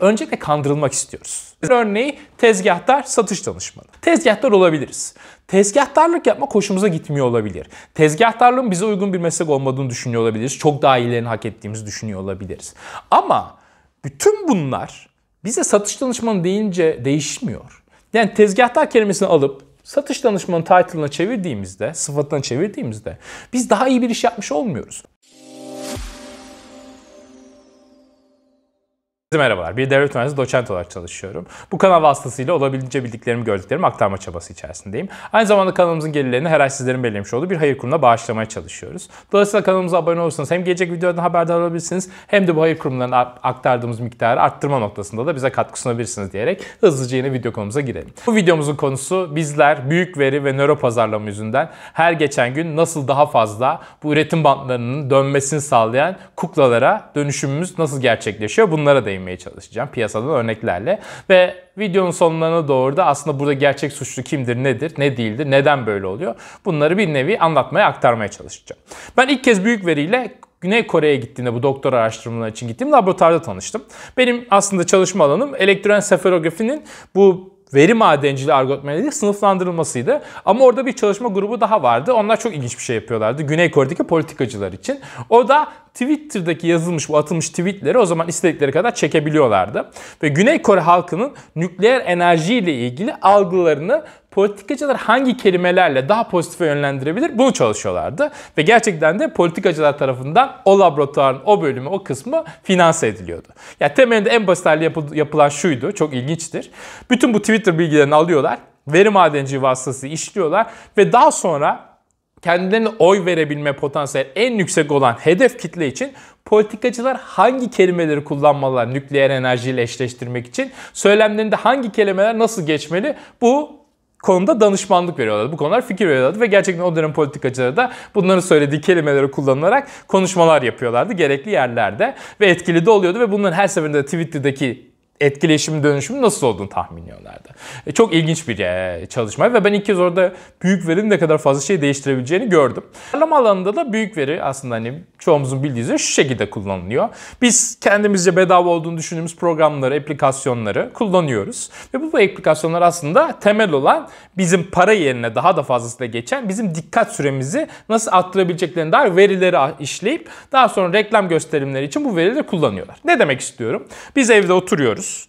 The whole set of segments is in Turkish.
öncelikle kandırılmak istiyoruz. Örneği tezgahtar, satış danışmanı. Tezgahtar olabiliriz. Tezgahtarlık yapma hoşumuza gitmiyor olabilir. Tezgahtarlığın bize uygun bir meslek olmadığını düşünüyor olabiliriz. Çok daha iyilerini hak ettiğimizi düşünüyor olabiliriz. Ama bütün bunlar bize satış danışmanı deyince değişmiyor. Yani tezgahtar kelimesini alıp satış danışmanı title'ına çevirdiğimizde, sıfatına çevirdiğimizde biz daha iyi bir iş yapmış olmuyoruz. Merhabalar, bir devlet üniversitesi doçent olarak çalışıyorum. Bu kanal vasıtasıyla olabildiğince bildiklerimi, gördüklerimi aktarma çabası içerisindeyim. Aynı zamanda kanalımızın gelirlerini her ay sizlerin belirlemiş olduğu bir hayır kurumuna bağışlamaya çalışıyoruz. Dolayısıyla kanalımıza abone olursanız hem gelecek videolardan haberdar olabilirsiniz hem de bu hayır kurumlarına aktardığımız miktarı arttırma noktasında da bize katkı sunabilirsiniz diyerek hızlıca yine video konumuza girelim. Bu videomuzun konusu bizler büyük veri ve nöro pazarlama yüzünden her geçen gün nasıl daha fazla bu üretim bantlarının dönmesini sağlayan kuklalara dönüşümümüz nasıl gerçekleşiyor bunlara değin değinmeye çalışacağım piyasadan örneklerle. Ve videonun sonlarına doğru da aslında burada gerçek suçlu kimdir, nedir, ne değildir, neden böyle oluyor? Bunları bir nevi anlatmaya, aktarmaya çalışacağım. Ben ilk kez büyük veriyle Güney Kore'ye gittiğimde bu doktor araştırmaları için gittiğim laboratuvarda tanıştım. Benim aslında çalışma alanım elektron seferografinin bu veri madenciliği algoritmalarıyla sınıflandırılmasıydı. Ama orada bir çalışma grubu daha vardı. Onlar çok ilginç bir şey yapıyorlardı. Güney Kore'deki politikacılar için. O da Twitter'daki yazılmış bu atılmış tweetleri o zaman istedikleri kadar çekebiliyorlardı. Ve Güney Kore halkının nükleer enerji ile ilgili algılarını politikacılar hangi kelimelerle daha pozitife yönlendirebilir bunu çalışıyorlardı. Ve gerçekten de politikacılar tarafından o laboratuvarın o bölümü, o kısmı finanse ediliyordu. Ya yani temelinde en basit halde yapılan şuydu, çok ilginçtir. Bütün bu Twitter bilgilerini alıyorlar, veri madenci vasıtası işliyorlar ve daha sonra kendilerine oy verebilme potansiyel en yüksek olan hedef kitle için politikacılar hangi kelimeleri kullanmalılar nükleer enerjiyle eşleştirmek için? Söylemlerinde hangi kelimeler nasıl geçmeli? Bu konuda danışmanlık veriyorlardı. Bu konular fikir veriyorlardı ve gerçekten o dönem politikacıları da bunların söylediği kelimeleri kullanılarak konuşmalar yapıyorlardı gerekli yerlerde ve etkili de oluyordu ve bunların her seferinde Twitter'daki etkileşim dönüşümü nasıl olduğunu tahminliyorlardı. E, çok ilginç bir e, çalışma ve ben ilk kez orada büyük verinin ne kadar fazla şey değiştirebileceğini gördüm. Tarlama alanında da büyük veri aslında hani çoğumuzun bildiği üzere şu şekilde kullanılıyor. Biz kendimizce bedava olduğunu düşündüğümüz programları, aplikasyonları kullanıyoruz. Ve bu, bu aplikasyonlar aslında temel olan bizim para yerine daha da fazlasıyla geçen bizim dikkat süremizi nasıl arttırabileceklerine dair verileri işleyip daha sonra reklam gösterimleri için bu verileri kullanıyorlar. Ne demek istiyorum? Biz evde oturuyoruz.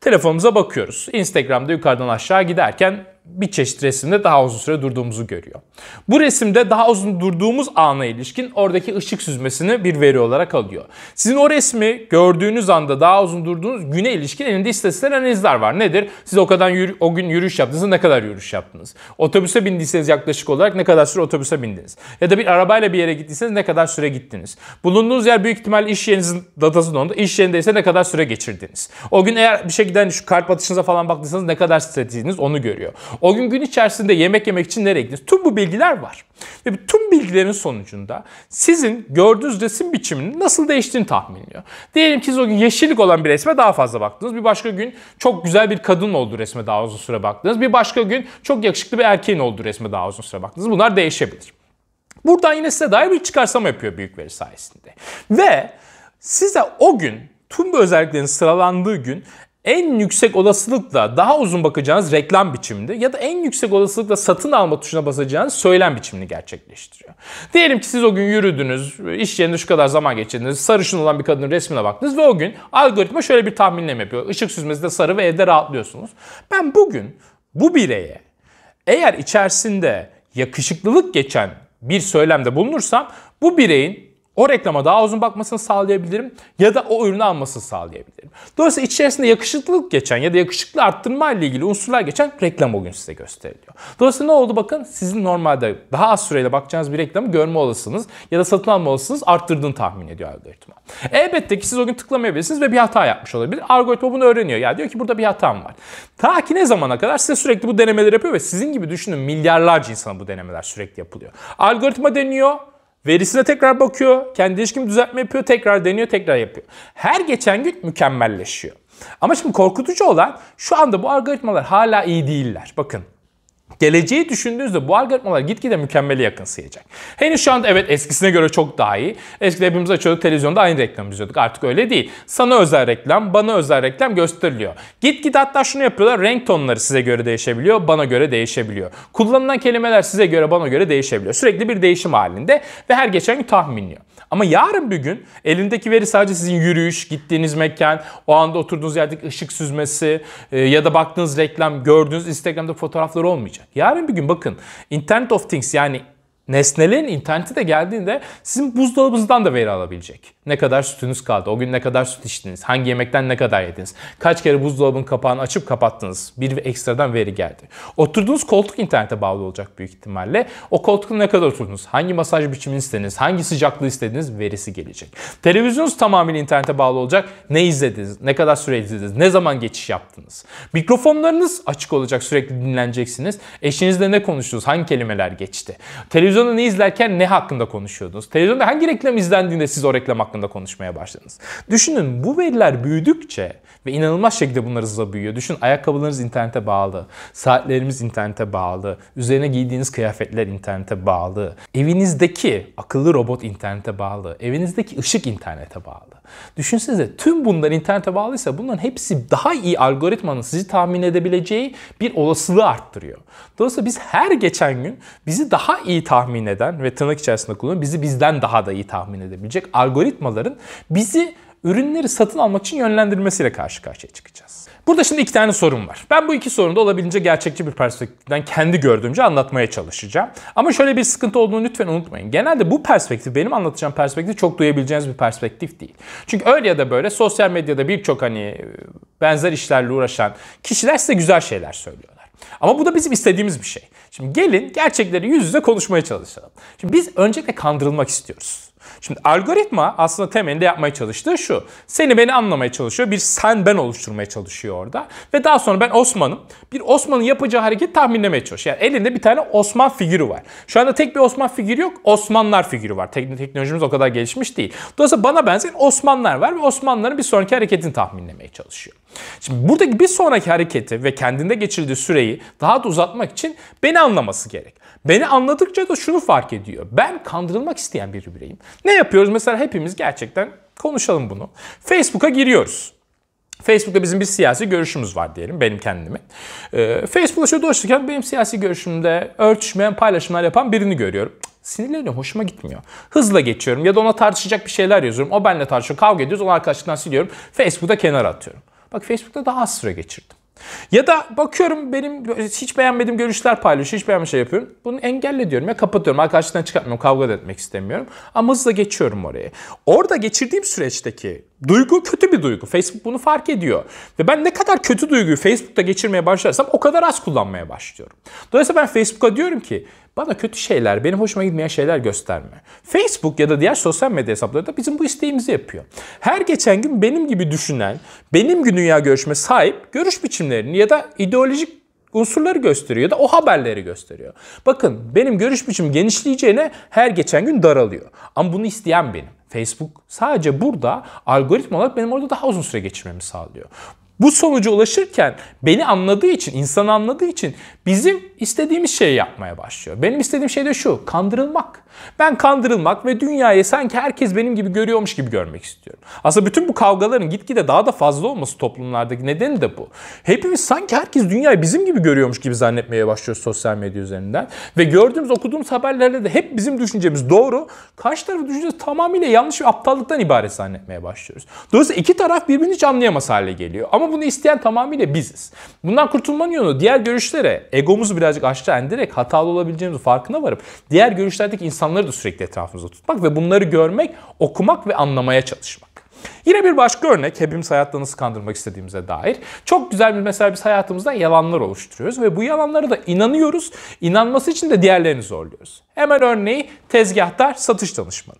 Telefonumuza bakıyoruz. Instagram'da yukarıdan aşağı giderken bir çeşit resimde daha uzun süre durduğumuzu görüyor. Bu resimde daha uzun durduğumuz ana ilişkin oradaki ışık süzmesini bir veri olarak alıyor. Sizin o resmi gördüğünüz anda daha uzun durduğunuz güne ilişkin elinde istatistikler analizler var. Nedir? Siz o kadar yürü, o gün yürüyüş yaptınız ne kadar yürüyüş yaptınız? Otobüse bindiyseniz yaklaşık olarak ne kadar süre otobüse bindiniz? Ya da bir arabayla bir yere gittiyseniz ne kadar süre gittiniz? Bulunduğunuz yer büyük ihtimal iş yerinizin datasının onda. İş yerindeyse ne kadar süre geçirdiniz? O gün eğer bir şekilde hani şu kalp atışınıza falan baktıysanız ne kadar stresiniz onu görüyor. O gün gün içerisinde yemek yemek için nereye gittiniz? Tüm bu bilgiler var. Ve tüm bilgilerin sonucunda sizin gördüğünüz resim biçiminin nasıl değiştiğini tahminliyor. Diyelim ki siz o gün yeşillik olan bir resme daha fazla baktınız. Bir başka gün çok güzel bir kadın olduğu resme daha uzun süre baktınız. Bir başka gün çok yakışıklı bir erkeğin olduğu resme daha uzun süre baktınız. Bunlar değişebilir. Buradan yine size dair bir çıkarsama yapıyor büyük veri sayesinde. Ve size o gün tüm bu özelliklerin sıralandığı gün en yüksek olasılıkla daha uzun bakacağınız reklam biçiminde ya da en yüksek olasılıkla satın alma tuşuna basacağınız söylem biçimini gerçekleştiriyor. Diyelim ki siz o gün yürüdünüz, iş yerinde şu kadar zaman geçirdiniz, sarışın olan bir kadının resmine baktınız ve o gün algoritma şöyle bir tahminleme yapıyor. Işık süzmesi sarı ve evde rahatlıyorsunuz. Ben bugün bu bireye eğer içerisinde yakışıklılık geçen bir söylemde bulunursam bu bireyin o reklama daha uzun bakmasını sağlayabilirim ya da o ürünü almasını sağlayabilirim. Dolayısıyla içerisinde yakışıklılık geçen ya da yakışıklı arttırma ile ilgili unsurlar geçen reklam o gün size gösteriliyor. Dolayısıyla ne oldu bakın sizin normalde daha az süreyle bakacağınız bir reklamı görme olasınız ya da satın alma olasınız arttırdığını tahmin ediyor algoritma. Elbette ki siz o gün tıklamayabilirsiniz ve bir hata yapmış olabilir. Algoritma bunu öğreniyor. Ya yani diyor ki burada bir hatam var. Ta ki ne zamana kadar size sürekli bu denemeleri yapıyor ve sizin gibi düşünün milyarlarca insana bu denemeler sürekli yapılıyor. Algoritma deniyor, Verisine tekrar bakıyor, kendi ilişkim düzeltme yapıyor, tekrar deniyor, tekrar yapıyor. Her geçen gün mükemmelleşiyor. Ama şimdi korkutucu olan şu anda bu algoritmalar hala iyi değiller. Bakın geleceği düşündüğünüzde bu algoritmalar gitgide mükemmele yakın sıyacak. Henüz şu anda evet eskisine göre çok daha iyi. Eskiden hepimiz açıyorduk televizyonda aynı reklamı izliyorduk. Artık öyle değil. Sana özel reklam, bana özel reklam gösteriliyor. Gitgide hatta şunu yapıyorlar. Renk tonları size göre değişebiliyor, bana göre değişebiliyor. Kullanılan kelimeler size göre, bana göre değişebiliyor. Sürekli bir değişim halinde ve her geçen gün tahminliyor. Ama yarın bir gün elindeki veri sadece sizin yürüyüş, gittiğiniz mekan, o anda oturduğunuz yerdeki ışık süzmesi e, ya da baktığınız reklam, gördüğünüz Instagram'da fotoğraflar olmayacak. Yarın bir gün bakın Internet of Things yani nesnelerin interneti de geldiğinde sizin buzdolabınızdan da veri alabilecek. Ne kadar sütünüz kaldı? O gün ne kadar süt içtiniz? Hangi yemekten ne kadar yediniz? Kaç kere buzdolabının kapağını açıp kapattınız? Bir ve ekstradan veri geldi. Oturduğunuz koltuk internete bağlı olacak büyük ihtimalle. O koltukta ne kadar oturdunuz? Hangi masaj biçimini istediniz? Hangi sıcaklığı istediniz? Verisi gelecek. Televizyonunuz tamamen internete bağlı olacak. Ne izlediniz? Ne kadar süre izlediniz? Ne zaman geçiş yaptınız? Mikrofonlarınız açık olacak. Sürekli dinleneceksiniz. Eşinizle ne konuştunuz? Hangi kelimeler geçti? Televizyonda ne izlerken ne hakkında konuşuyordunuz? Televizyonda hangi reklam izlendiğinde siz o reklam hakkında konuşmaya başladınız. Düşünün bu veriler büyüdükçe ve inanılmaz şekilde bunlar hızla büyüyor. Düşün ayakkabılarınız internete bağlı, saatlerimiz internete bağlı, üzerine giydiğiniz kıyafetler internete bağlı, evinizdeki akıllı robot internete bağlı, evinizdeki ışık internete bağlı. Düşünsenize tüm bunlar internete bağlıysa bunların hepsi daha iyi algoritmanın sizi tahmin edebileceği bir olasılığı arttırıyor. Dolayısıyla biz her geçen gün bizi daha iyi tahmin eden ve tırnak içerisinde kullanan bizi bizden daha da iyi tahmin edebilecek algoritmaların bizi ürünleri satın almak için yönlendirmesiyle karşı karşıya çıkacağız. Burada şimdi iki tane sorun var. Ben bu iki sorunu da olabildiğince gerçekçi bir perspektiften kendi gördüğümce anlatmaya çalışacağım. Ama şöyle bir sıkıntı olduğunu lütfen unutmayın. Genelde bu perspektif benim anlatacağım perspektif çok duyabileceğiniz bir perspektif değil. Çünkü öyle ya da böyle sosyal medyada birçok hani e, benzer işlerle uğraşan kişiler size güzel şeyler söylüyorlar. Ama bu da bizim istediğimiz bir şey. Şimdi gelin gerçekleri yüz yüze konuşmaya çalışalım. Şimdi biz öncelikle kandırılmak istiyoruz. Şimdi algoritma aslında temelinde yapmaya çalıştığı şu. Seni beni anlamaya çalışıyor. Bir sen ben oluşturmaya çalışıyor orada. Ve daha sonra ben Osman'ım. Bir Osman'ın yapacağı hareket tahminlemeye çalışıyor. Yani elinde bir tane Osman figürü var. Şu anda tek bir Osman figürü yok. Osmanlar figürü var. Tek teknolojimiz o kadar gelişmiş değil. Dolayısıyla bana benzeyen Osmanlar var ve Osmanların bir sonraki hareketini tahminlemeye çalışıyor. Şimdi buradaki bir sonraki hareketi ve kendinde geçirdiği süreyi daha da uzatmak için beni anlaması gerek. Beni anladıkça da şunu fark ediyor. Ben kandırılmak isteyen bir bireyim. Ne yapıyoruz? Mesela hepimiz gerçekten konuşalım bunu. Facebook'a giriyoruz. Facebook'ta bizim bir siyasi görüşümüz var diyelim benim kendimi. Ee, Facebook'ta şöyle dolaşırken benim siyasi görüşümde örtüşmeyen paylaşımlar yapan birini görüyorum. Sinirleniyorum, hoşuma gitmiyor. Hızla geçiyorum ya da ona tartışacak bir şeyler yazıyorum. O benimle tartışıyor, kavga ediyoruz, onu arkadaşlıktan siliyorum. Facebook'ta kenara atıyorum. Bak Facebook'ta daha az süre geçirdim. Ya da bakıyorum benim hiç beğenmediğim görüşler paylaşıyor, hiç beğenmediğim şey yapıyorum. Bunu engelle diyorum ya kapatıyorum. Arkadaşlıktan çıkartmıyorum, kavga da etmek istemiyorum. Ama hızla geçiyorum oraya. Orada geçirdiğim süreçteki duygu kötü bir duygu. Facebook bunu fark ediyor. Ve ben ne kadar kötü duyguyu Facebook'ta geçirmeye başlarsam o kadar az kullanmaya başlıyorum. Dolayısıyla ben Facebook'a diyorum ki bana kötü şeyler, benim hoşuma gitmeyen şeyler gösterme. Facebook ya da diğer sosyal medya hesapları da bizim bu isteğimizi yapıyor. Her geçen gün benim gibi düşünen, benim gibi dünya görüşme sahip görüş biçimlerini ya da ideolojik unsurları gösteriyor ya da o haberleri gösteriyor. Bakın benim görüş biçim genişleyeceğine her geçen gün daralıyor. Ama bunu isteyen benim. Facebook sadece burada algoritma olarak benim orada daha uzun süre geçirmemi sağlıyor. Bu sonuca ulaşırken beni anladığı için, insanı anladığı için bizim istediğimiz şeyi yapmaya başlıyor. Benim istediğim şey de şu, kandırılmak. Ben kandırılmak ve dünyayı sanki herkes benim gibi görüyormuş gibi görmek istiyorum. Aslında bütün bu kavgaların gitgide daha da fazla olması toplumlardaki nedeni de bu. Hepimiz sanki herkes dünyayı bizim gibi görüyormuş gibi zannetmeye başlıyoruz sosyal medya üzerinden. Ve gördüğümüz, okuduğumuz haberlerde de hep bizim düşüncemiz doğru. Karşı tarafı düşüncesi tamamıyla yanlış ve aptallıktan ibaret zannetmeye başlıyoruz. Dolayısıyla iki taraf birbirini hiç anlayamaz hale geliyor. Ama ama bunu isteyen tamamıyla biziz. Bundan kurtulmanın yolu diğer görüşlere egomuzu birazcık aşağı indirerek hatalı olabileceğimizi farkına varıp diğer görüşlerdeki insanları da sürekli etrafımızda tutmak ve bunları görmek, okumak ve anlamaya çalışmak. Yine bir başka örnek hepimiz hayatta nasıl kandırmak istediğimize dair. Çok güzel bir mesela biz hayatımızda yalanlar oluşturuyoruz ve bu yalanlara da inanıyoruz. İnanması için de diğerlerini zorluyoruz. Hemen örneği tezgahtar satış danışmanı.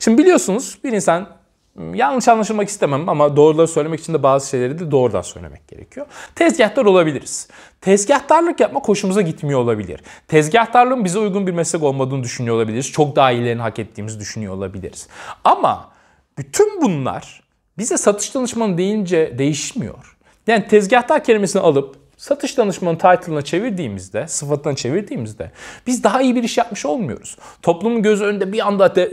Şimdi biliyorsunuz bir insan Hmm, yanlış anlaşılmak istemem ama doğruları söylemek için de bazı şeyleri de doğrudan söylemek gerekiyor. Tezgahtar olabiliriz. Tezgahtarlık yapmak hoşumuza gitmiyor olabilir. Tezgahtarlığın bize uygun bir meslek olmadığını düşünüyor olabiliriz. Çok daha iyilerini hak ettiğimizi düşünüyor olabiliriz. Ama bütün bunlar bize satış danışmanı deyince değişmiyor. Yani tezgahtar kelimesini alıp satış danışmanı title'ına çevirdiğimizde, sıfatına çevirdiğimizde biz daha iyi bir iş yapmış olmuyoruz. Toplumun gözü önünde bir anda de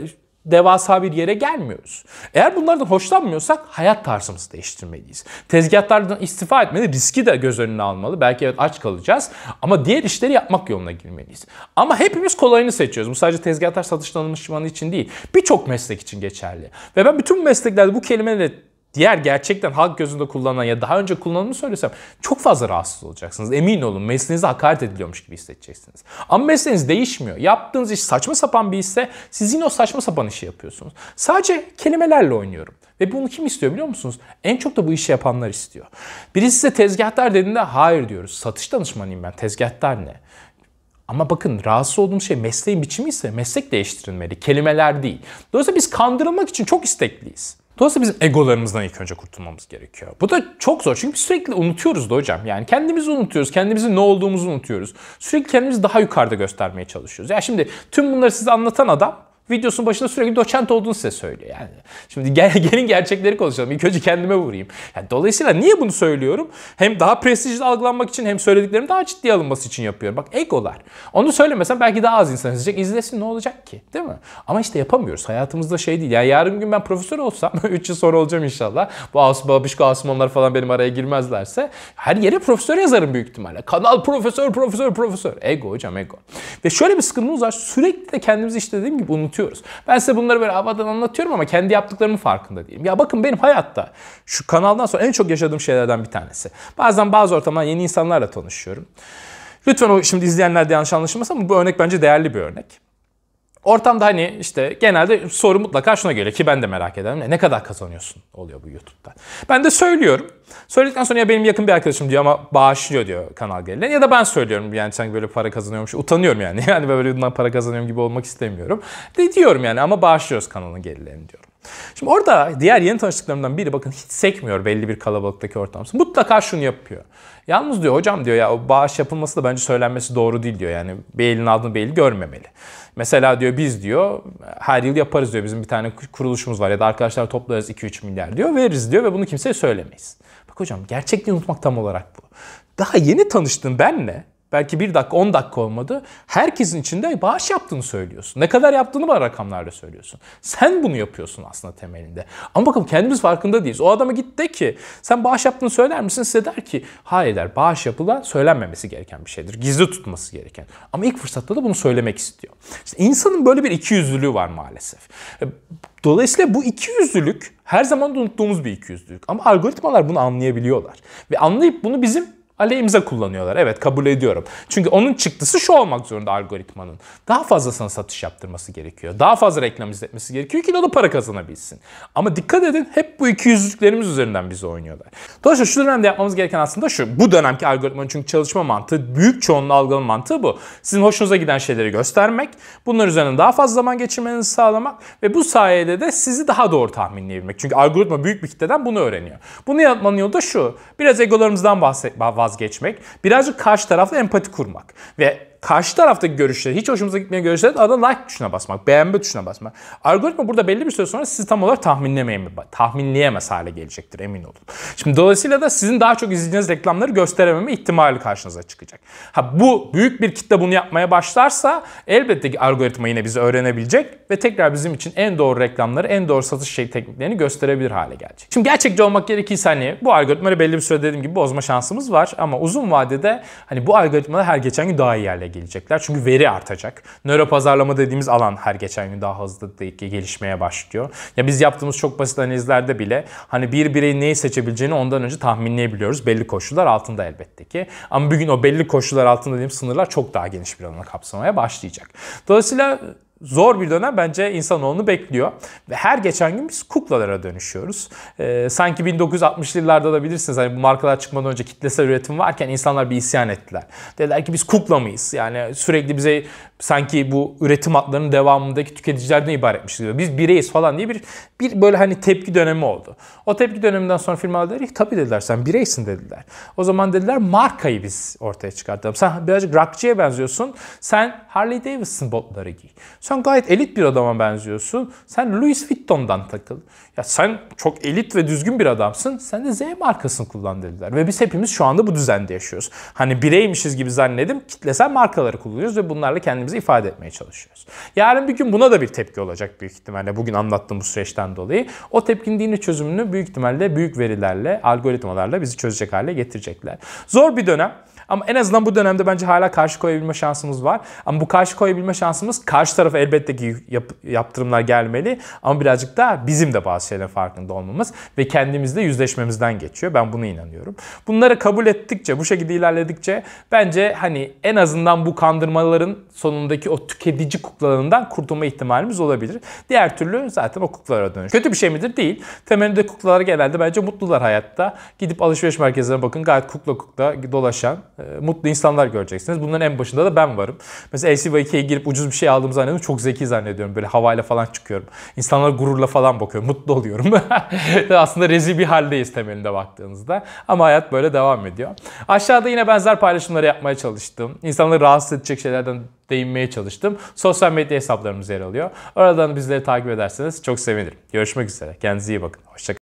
devasa bir yere gelmiyoruz. Eğer bunlardan hoşlanmıyorsak hayat tarzımızı değiştirmeliyiz. Tezgahlardan istifa etmeli, riski de göz önüne almalı. Belki evet aç kalacağız ama diğer işleri yapmak yoluna girmeliyiz. Ama hepimiz kolayını seçiyoruz. Bu sadece tezgahlar satış danışmanı için değil. Birçok meslek için geçerli. Ve ben bütün mesleklerde bu kelimeyle diğer gerçekten halk gözünde kullanılan ya daha önce kullanımı söylesem çok fazla rahatsız olacaksınız. Emin olun mesleğinize hakaret ediliyormuş gibi hissedeceksiniz. Ama mesleğiniz değişmiyor. Yaptığınız iş saçma sapan bir işse siz yine o saçma sapan işi yapıyorsunuz. Sadece kelimelerle oynuyorum. Ve bunu kim istiyor biliyor musunuz? En çok da bu işi yapanlar istiyor. Birisi size tezgahtar dediğinde hayır diyoruz. Satış danışmanıyım ben. Tezgahtar ne? Ama bakın rahatsız olduğum şey mesleğin biçimi ise meslek değiştirilmeli. Kelimeler değil. Dolayısıyla biz kandırılmak için çok istekliyiz. Dolayısıyla bizim egolarımızdan ilk önce kurtulmamız gerekiyor. Bu da çok zor çünkü biz sürekli unutuyoruz da hocam. Yani kendimizi unutuyoruz, kendimizin ne olduğumuzu unutuyoruz. Sürekli kendimizi daha yukarıda göstermeye çalışıyoruz. Ya yani şimdi tüm bunları size anlatan adam videosunun başında sürekli doçent olduğunu size söylüyor yani. Şimdi gel, gelin gerçekleri konuşalım. İlk önce kendime vurayım. Yani dolayısıyla niye bunu söylüyorum? Hem daha prestijli algılanmak için hem söylediklerim daha ciddiye alınması için yapıyorum. Bak egolar. Onu söylemesem belki daha az insan izleyecek. İzlesin ne olacak ki? Değil mi? Ama işte yapamıyoruz. Hayatımızda şey değil. Yani yarın gün ben profesör olsam 3 yıl sonra olacağım inşallah. Bu Asım Babişko Asım falan benim araya girmezlerse her yere profesör yazarım büyük ihtimalle. Kanal profesör profesör profesör. Ego hocam ego. Ve şöyle bir sıkıntımız var. Sürekli de kendimizi işte dediğim gibi unutuyoruz anlatıyoruz. Ben size bunları böyle havadan anlatıyorum ama kendi yaptıklarımın farkında değilim. Ya bakın benim hayatta şu kanaldan sonra en çok yaşadığım şeylerden bir tanesi. Bazen bazı ortamdan yeni insanlarla tanışıyorum. Lütfen o şimdi izleyenler de yanlış anlaşılmasın ama bu örnek bence değerli bir örnek. Ortamda hani işte genelde soru mutlaka şuna geliyor ki ben de merak ederim. Ne kadar kazanıyorsun oluyor bu YouTube'da. Ben de söylüyorum. Söyledikten sonra ya benim yakın bir arkadaşım diyor ama bağışlıyor diyor kanal gelirlerini. Ya da ben söylüyorum yani sanki böyle para kazanıyormuş. Utanıyorum yani. Yani böyle bundan para kazanıyorum gibi olmak istemiyorum. De diyorum yani ama bağışlıyoruz kanalın gelirlerini diyorum. Şimdi orada diğer yeni tanıştıklarımdan biri bakın hiç sekmiyor belli bir kalabalıktaki ortamsa. Mutlaka şunu yapıyor. Yalnız diyor hocam diyor ya o bağış yapılması da bence söylenmesi doğru değil diyor. Yani bir elin aldığını bir eli görmemeli. Mesela diyor biz diyor her yıl yaparız diyor bizim bir tane kuruluşumuz var ya da arkadaşlar toplarız 2-3 milyar diyor veririz diyor ve bunu kimseye söylemeyiz. Bak hocam gerçekliği unutmak tam olarak bu. Daha yeni tanıştın benle Belki 1 dakika 10 dakika olmadı. Herkesin içinde bağış yaptığını söylüyorsun. Ne kadar yaptığını bana rakamlarla söylüyorsun. Sen bunu yapıyorsun aslında temelinde. Ama bakın kendimiz farkında değiliz. O adama git de ki sen bağış yaptığını söyler misin? Size der ki hayır der bağış yapılan söylenmemesi gereken bir şeydir. Gizli tutması gereken. Ama ilk fırsatta da bunu söylemek istiyor. İşte insanın böyle bir ikiyüzlülüğü var maalesef. E, dolayısıyla bu ikiyüzlülük her zaman unuttuğumuz bir ikiyüzlülük. Ama algoritmalar bunu anlayabiliyorlar. Ve anlayıp bunu bizim aleyhimize kullanıyorlar. Evet kabul ediyorum. Çünkü onun çıktısı şu olmak zorunda algoritmanın. Daha fazlasına satış yaptırması gerekiyor. Daha fazla reklam izletmesi gerekiyor ki o da para kazanabilsin. Ama dikkat edin hep bu iki yüzlüklerimiz üzerinden bizi oynuyorlar. Dolayısıyla şu dönemde yapmamız gereken aslında şu. Bu dönemki algoritmanın çünkü çalışma mantığı büyük çoğunluğu algılama mantığı bu. Sizin hoşunuza giden şeyleri göstermek, bunlar üzerine daha fazla zaman geçirmenizi sağlamak ve bu sayede de sizi daha doğru tahminleyebilmek. Çünkü algoritma büyük bir kitleden bunu öğreniyor. Bunu yapmanın yolu da şu. Biraz egolarımızdan bahset, bahset vazgeçmek, birazcık karşı tarafla empati kurmak ve karşı taraftaki görüşleri, hiç hoşumuza gitmeyen görüşleri de arada like tuşuna basmak, beğenme tuşuna basmak. Algoritma burada belli bir süre sonra sizi tam olarak tahminlemeyin, tahminleyemez hale gelecektir emin olun. Şimdi dolayısıyla da sizin daha çok izleyeceğiniz reklamları gösterememe ihtimali karşınıza çıkacak. Ha bu büyük bir kitle bunu yapmaya başlarsa elbette ki algoritma yine bizi öğrenebilecek ve tekrar bizim için en doğru reklamları, en doğru satış şey tekniklerini gösterebilir hale gelecek. Şimdi gerçekçi olmak gerekirse hani bu algoritmayı belli bir süre dediğim gibi bozma şansımız var ama uzun vadede hani bu algoritmalar her geçen gün daha iyi hale hale gelecekler. Çünkü veri artacak. Nöro pazarlama dediğimiz alan her geçen gün daha hızlı gelişmeye başlıyor. Ya biz yaptığımız çok basit analizlerde bile hani bir birey neyi seçebileceğini ondan önce tahminleyebiliyoruz. Belli koşullar altında elbette ki. Ama bugün o belli koşullar altında dediğim sınırlar çok daha geniş bir alana kapsamaya başlayacak. Dolayısıyla zor bir dönem bence insanoğlunu bekliyor. Ve her geçen gün biz kuklalara dönüşüyoruz. Ee, sanki 1960'lı yıllarda da bilirsiniz hani bu markalar çıkmadan önce kitlesel üretim varken insanlar bir isyan ettiler. Dediler ki biz kukla mıyız? Yani sürekli bize sanki bu üretim hatlarının devamındaki tüketicilerden ibaretmiş gibi. Biz bireyiz falan diye bir, bir böyle hani tepki dönemi oldu. O tepki döneminden sonra firmalar dedi ki tabii dediler sen bireysin dediler. O zaman dediler markayı biz ortaya çıkartalım. Sen birazcık rockçıya benziyorsun. Sen Harley Davidson botları giy. Sen gayet elit bir adama benziyorsun. Sen Louis Vuitton'dan takıl. Ya sen çok elit ve düzgün bir adamsın. Sen de Z markasını kullan dediler. Ve biz hepimiz şu anda bu düzende yaşıyoruz. Hani bireymişiz gibi zannedim. kitlesel markaları kullanıyoruz ve bunlarla kendimizi düşüncelerimizi ifade etmeye çalışıyoruz. Yarın bir gün buna da bir tepki olacak büyük ihtimalle bugün anlattığım bu süreçten dolayı. O tepkinin dini çözümünü büyük ihtimalle büyük verilerle, algoritmalarla bizi çözecek hale getirecekler. Zor bir dönem. Ama en azından bu dönemde bence hala karşı koyabilme şansımız var. Ama bu karşı koyabilme şansımız karşı tarafa elbette ki yap, yaptırımlar gelmeli. Ama birazcık da bizim de bazı şeylerin farkında olmamız ve kendimizle yüzleşmemizden geçiyor. Ben buna inanıyorum. Bunları kabul ettikçe, bu şekilde ilerledikçe bence hani en azından bu kandırmaların sonundaki o tüketici kuklalarından kurtulma ihtimalimiz olabilir. Diğer türlü zaten o kuklalara dönüş. Kötü bir şey midir? Değil. Temelinde kuklalar genelde bence mutlular hayatta. Gidip alışveriş merkezlerine bakın gayet kukla kukla dolaşan ee, mutlu insanlar göreceksiniz. Bunların en başında da ben varım. Mesela LCV2'ye girip ucuz bir şey aldığımı zannediyorum. Çok zeki zannediyorum. Böyle havayla falan çıkıyorum. İnsanlar gururla falan bakıyor. Mutlu oluyorum. Aslında rezil bir haldeyiz temelinde baktığınızda. Ama hayat böyle devam ediyor. Aşağıda yine benzer paylaşımları yapmaya çalıştım. İnsanları rahatsız edecek şeylerden değinmeye çalıştım. Sosyal medya hesaplarımız yer alıyor. Oradan bizleri takip ederseniz çok sevinirim. Görüşmek üzere. Kendinize iyi bakın. Hoşçakalın.